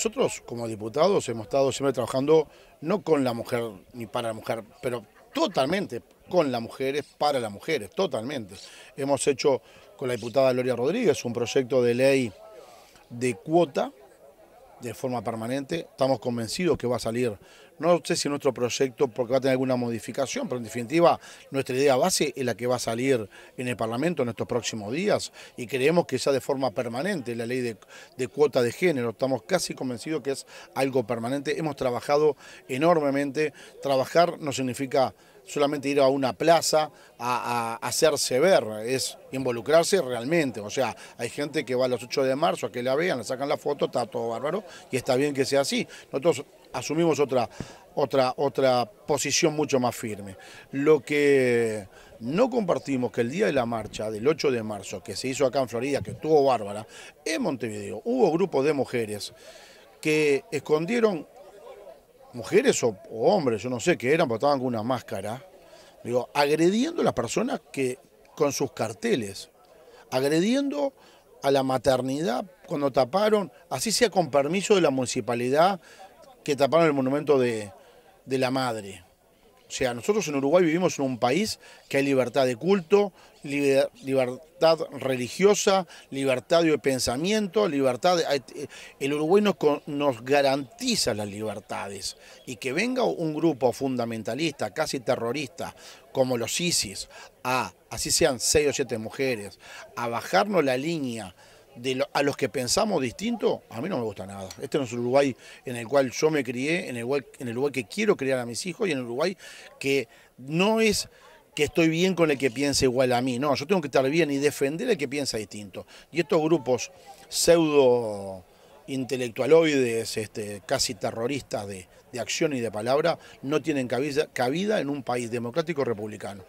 Nosotros como diputados hemos estado siempre trabajando no con la mujer ni para la mujer, pero totalmente con las mujeres, para las mujeres, totalmente. Hemos hecho con la diputada Gloria Rodríguez un proyecto de ley de cuota de forma permanente. Estamos convencidos que va a salir, no sé si nuestro proyecto, porque va a tener alguna modificación, pero en definitiva nuestra idea base es la que va a salir en el Parlamento en estos próximos días y creemos que sea de forma permanente la ley de, de cuota de género. Estamos casi convencidos que es algo permanente. Hemos trabajado enormemente. Trabajar no significa solamente ir a una plaza a, hacerse ver, es involucrarse realmente. O sea, hay gente que va a los 8 de marzo a que la vean, le sacan la foto, está todo bárbaro y está bien que sea así. Nosotros asumimos otra, otra, otra posición mucho más firme. Lo que no compartimos que el día de la marcha del 8 de marzo, que se hizo acá en Florida, que estuvo bárbara, en Montevideo hubo grupos de mujeres que escondieron mujeres o, hombres, yo no sé qué eran, pero estaban con una máscara, Digo, agrediendo a las personas que con sus carteles, agrediendo a la maternidad cuando taparon, así sea con permiso de la municipalidad, que taparon el monumento de la madre. O sea, nosotros en Uruguay vivimos en un país que hay libertad de culto, libertad religiosa, libertad de pensamiento, libertad... Eh, el Uruguay nos, nos garantiza las libertades. Y que venga un grupo fundamentalista, casi terrorista, como los ISIS, a, así sean seis o siete mujeres, a bajarnos la línea a los que pensamos distinto, a mí no me gusta nada. Este no es el Uruguay en el cual yo me crié, en el, Uruguay, en el que quiero criar a mis hijos y en el Uruguay que no es que estoy bien con el que piensa igual a mí. No, yo tengo que estar bien y defender al que piensa distinto. Y estos grupos pseudo intelectualoides, este, casi terroristas de, de acción y de palabra, no tienen cabida, cabida en un país democrático republicano.